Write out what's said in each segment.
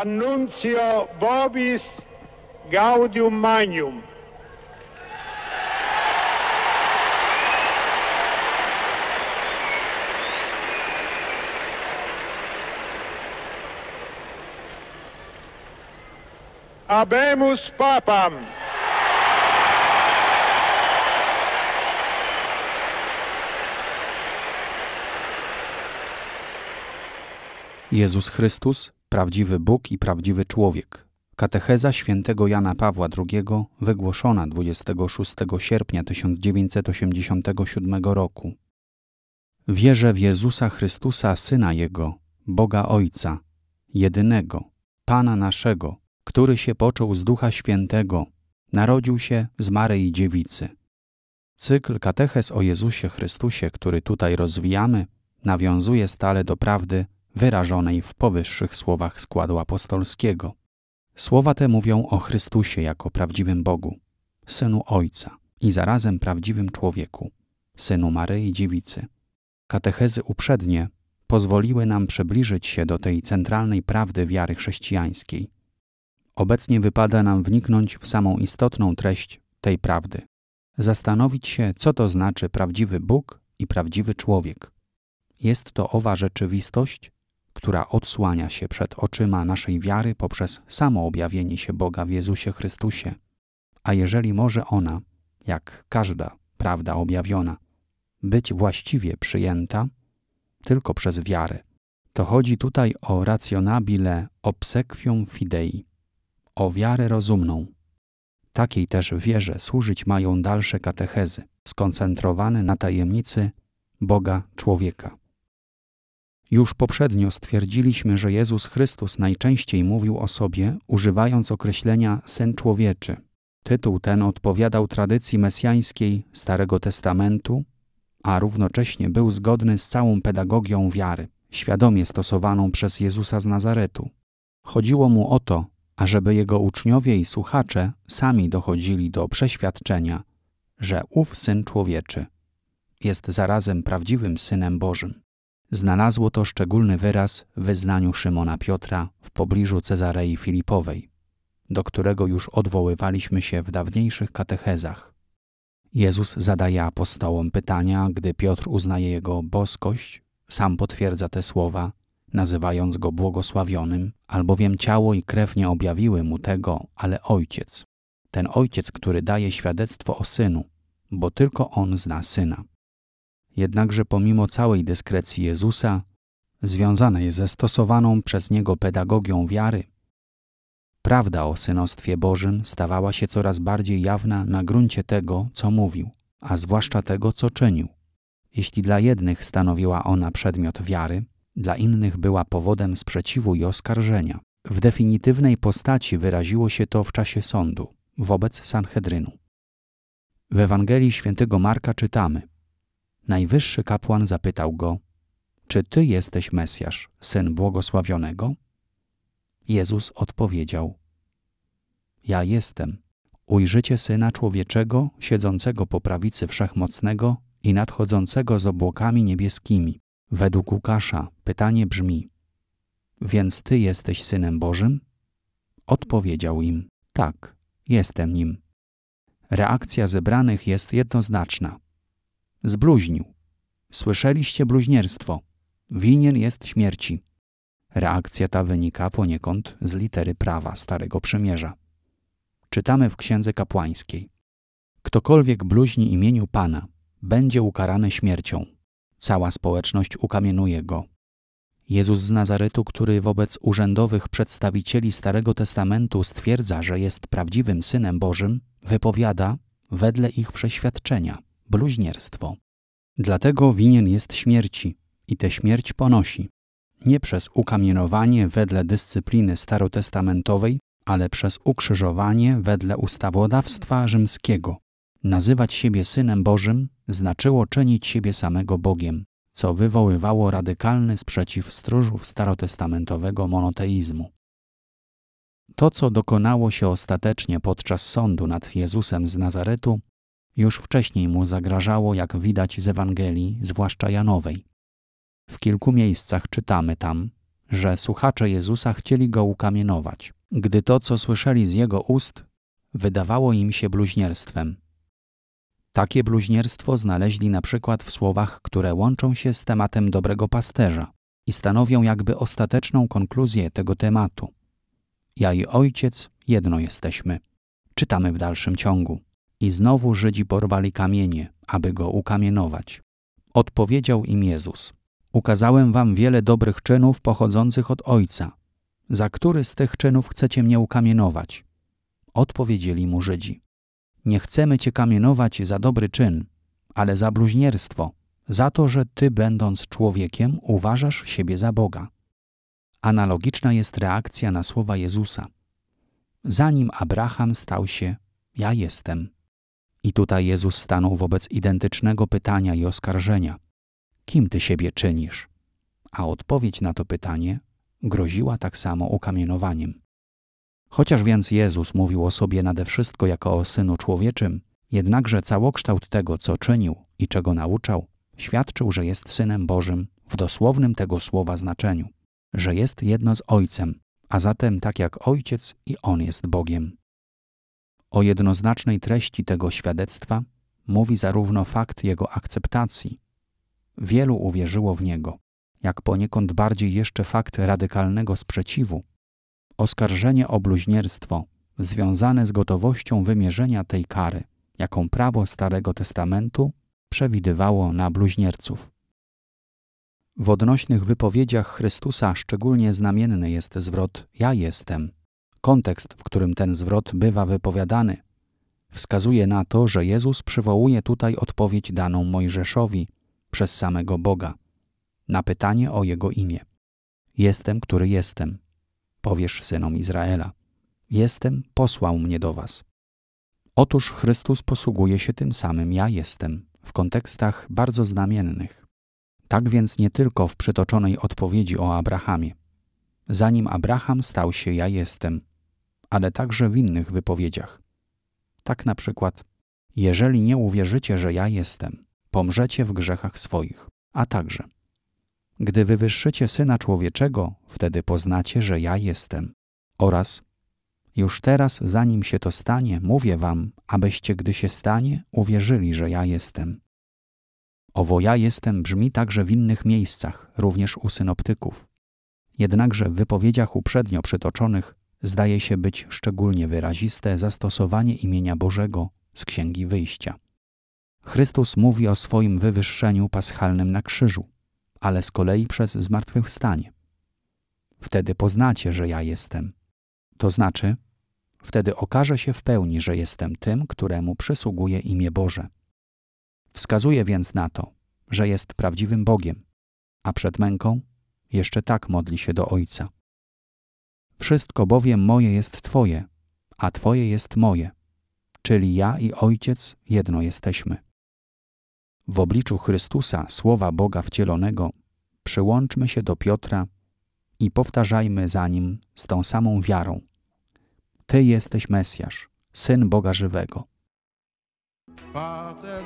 Anuncio Vobis Gaudium Magnum. Habemus Papam. Jezus Chrystus Prawdziwy Bóg i prawdziwy człowiek. Katecheza świętego Jana Pawła II wygłoszona 26 sierpnia 1987 roku. Wierzę w Jezusa Chrystusa, Syna Jego, Boga Ojca, jedynego, Pana naszego, który się począł z Ducha Świętego, narodził się z Maryi Dziewicy. Cykl kateches o Jezusie Chrystusie, który tutaj rozwijamy, nawiązuje stale do prawdy wyrażonej w powyższych słowach składu apostolskiego. Słowa te mówią o Chrystusie jako prawdziwym Bogu, Synu Ojca i zarazem prawdziwym człowieku, Synu Maryi Dziewicy. Katechezy uprzednie pozwoliły nam przybliżyć się do tej centralnej prawdy wiary chrześcijańskiej. Obecnie wypada nam wniknąć w samą istotną treść tej prawdy. Zastanowić się, co to znaczy prawdziwy Bóg i prawdziwy człowiek. Jest to owa rzeczywistość, która odsłania się przed oczyma naszej wiary poprzez samo objawienie się Boga w Jezusie Chrystusie. A jeżeli może ona, jak każda prawda objawiona, być właściwie przyjęta tylko przez wiarę, to chodzi tutaj o racjonabile obsequium fidei, o wiarę rozumną. Takiej też wierze służyć mają dalsze katechezy, skoncentrowane na tajemnicy Boga człowieka. Już poprzednio stwierdziliśmy, że Jezus Chrystus najczęściej mówił o sobie, używając określenia Syn Człowieczy. Tytuł ten odpowiadał tradycji mesjańskiej Starego Testamentu, a równocześnie był zgodny z całą pedagogią wiary, świadomie stosowaną przez Jezusa z Nazaretu. Chodziło mu o to, ażeby jego uczniowie i słuchacze sami dochodzili do przeświadczenia, że ów Syn Człowieczy jest zarazem prawdziwym Synem Bożym. Znalazło to szczególny wyraz w wyznaniu Szymona Piotra w pobliżu Cezarei Filipowej, do którego już odwoływaliśmy się w dawniejszych katechezach. Jezus zadaje apostołom pytania, gdy Piotr uznaje jego boskość, sam potwierdza te słowa, nazywając go błogosławionym, albowiem ciało i krew nie objawiły mu tego, ale Ojciec. Ten Ojciec, który daje świadectwo o Synu, bo tylko On zna Syna. Jednakże pomimo całej dyskrecji Jezusa, związanej ze stosowaną przez niego pedagogią wiary, prawda o synostwie Bożym stawała się coraz bardziej jawna na gruncie tego, co mówił, a zwłaszcza tego, co czynił. Jeśli dla jednych stanowiła ona przedmiot wiary, dla innych była powodem sprzeciwu i oskarżenia. W definitywnej postaci wyraziło się to w czasie sądu wobec Sanhedrynu. W Ewangelii Świętego Marka czytamy: Najwyższy kapłan zapytał go: Czy ty jesteś Mesjasz, syn błogosławionego? Jezus odpowiedział: Ja jestem. Ujrzycie syna człowieczego, siedzącego po prawicy wszechmocnego i nadchodzącego z obłokami niebieskimi. Według Łukasza pytanie brzmi: Więc ty jesteś synem Bożym? Odpowiedział im: Tak, jestem nim. Reakcja zebranych jest jednoznaczna. Zbluźnił. Słyszeliście bluźnierstwo. Winien jest śmierci. Reakcja ta wynika poniekąd z litery prawa Starego Przymierza. Czytamy w Księdze Kapłańskiej. Ktokolwiek bluźni imieniu Pana, będzie ukarany śmiercią. Cała społeczność ukamienuje go. Jezus z Nazaretu, który wobec urzędowych przedstawicieli Starego Testamentu stwierdza, że jest prawdziwym synem Bożym, wypowiada wedle ich przeświadczenia bluźnierstwo. Dlatego winien jest śmierci i tę śmierć ponosi. Nie przez ukamienowanie wedle dyscypliny starotestamentowej, ale przez ukrzyżowanie wedle ustawodawstwa rzymskiego. Nazywać siebie synem Bożym znaczyło czynić siebie samego Bogiem, co wywoływało radykalny sprzeciw stróżów starotestamentowego monoteizmu. To, co dokonało się ostatecznie podczas sądu nad Jezusem z Nazaretu, już wcześniej mu zagrażało, jak widać z Ewangelii, zwłaszcza Janowej. W kilku miejscach czytamy tam, że słuchacze Jezusa chcieli go ukamienować, gdy to, co słyszeli z jego ust, wydawało im się bluźnierstwem. Takie bluźnierstwo znaleźli na przykład w słowach, które łączą się z tematem dobrego pasterza i stanowią jakby ostateczną konkluzję tego tematu. Ja i ojciec jedno jesteśmy. Czytamy w dalszym ciągu. I znowu Żydzi porwali kamienie, aby go ukamienować. Odpowiedział im Jezus: Ukazałem wam wiele dobrych czynów pochodzących od Ojca. Za który z tych czynów chcecie mnie ukamienować? Odpowiedzieli mu Żydzi: Nie chcemy cię kamienować za dobry czyn, ale za bluźnierstwo, za to, że ty, będąc człowiekiem, uważasz siebie za Boga. Analogiczna jest reakcja na słowa Jezusa. Zanim Abraham stał się, ja jestem. I tutaj Jezus stanął wobec identycznego pytania i oskarżenia: Kim ty siebie czynisz? A odpowiedź na to pytanie groziła tak samo ukamienowaniem. Chociaż więc Jezus mówił o sobie nade wszystko jako o synu człowieczym, jednakże całokształt tego, co czynił i czego nauczał, świadczył, że jest synem Bożym w dosłownym tego słowa znaczeniu, że jest jedno z Ojcem, a zatem tak jak Ojciec i On jest Bogiem. O jednoznacznej treści tego świadectwa mówi zarówno fakt jego akceptacji. Wielu uwierzyło w niego, jak poniekąd bardziej jeszcze fakt radykalnego sprzeciwu. Oskarżenie o bluźnierstwo związane z gotowością wymierzenia tej kary, jaką prawo Starego Testamentu przewidywało na bluźnierców. W odnośnych wypowiedziach Chrystusa szczególnie znamienny jest zwrot Ja jestem Kontekst, w którym ten zwrot bywa wypowiadany, wskazuje na to, że Jezus przywołuje tutaj odpowiedź daną Mojżeszowi przez samego Boga na pytanie o jego imię. Jestem, który jestem, powiesz synom Izraela. Jestem, posłał mnie do was. Otóż Chrystus posługuje się tym samym ja jestem w kontekstach bardzo znamiennych. Tak więc nie tylko w przytoczonej odpowiedzi o Abrahamie. Zanim Abraham stał się ja jestem, ale także w innych wypowiedziach. Tak na przykład: Jeżeli nie uwierzycie, że ja jestem, pomrzecie w grzechach swoich, a także: Gdy wywyższycie syna człowieczego, wtedy poznacie, że ja jestem. Oraz: Już teraz, zanim się to stanie, mówię wam, abyście, gdy się stanie, uwierzyli, że ja jestem. Owo ja jestem brzmi także w innych miejscach, również u synoptyków. Jednakże w wypowiedziach uprzednio przytoczonych zdaje się być szczególnie wyraziste zastosowanie imienia Bożego z Księgi Wyjścia. Chrystus mówi o swoim wywyższeniu paschalnym na krzyżu, ale z kolei przez zmartwychwstanie. Wtedy poznacie, że ja jestem. To znaczy, wtedy okaże się w pełni, że jestem tym, któremu przysługuje imię Boże. Wskazuje więc na to, że jest prawdziwym Bogiem, a przed męką jeszcze tak modli się do Ojca. Wszystko bowiem moje jest Twoje, a Twoje jest moje, czyli ja i Ojciec jedno jesteśmy. W obliczu Chrystusa, słowa Boga wcielonego, przyłączmy się do Piotra i powtarzajmy za nim z tą samą wiarą. Ty jesteś Mesjasz, Syn Boga Żywego. Pater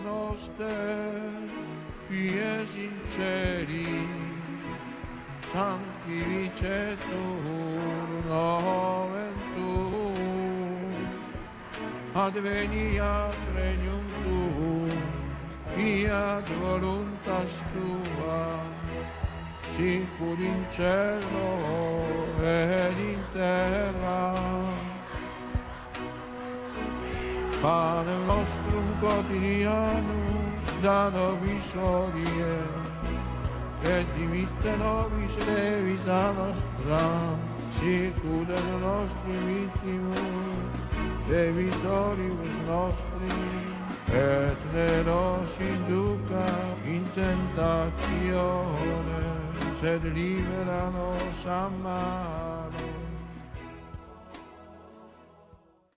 no tu advenia regnum tuum fiat voluntas tua sicur in cielo ed in terra Padre nostrum quotidianum da nobis odie et dimitte nobis levita nostra circulano nostri vittimi, e vittoribus nostri e ne nos induca in tentazione se liberano nos a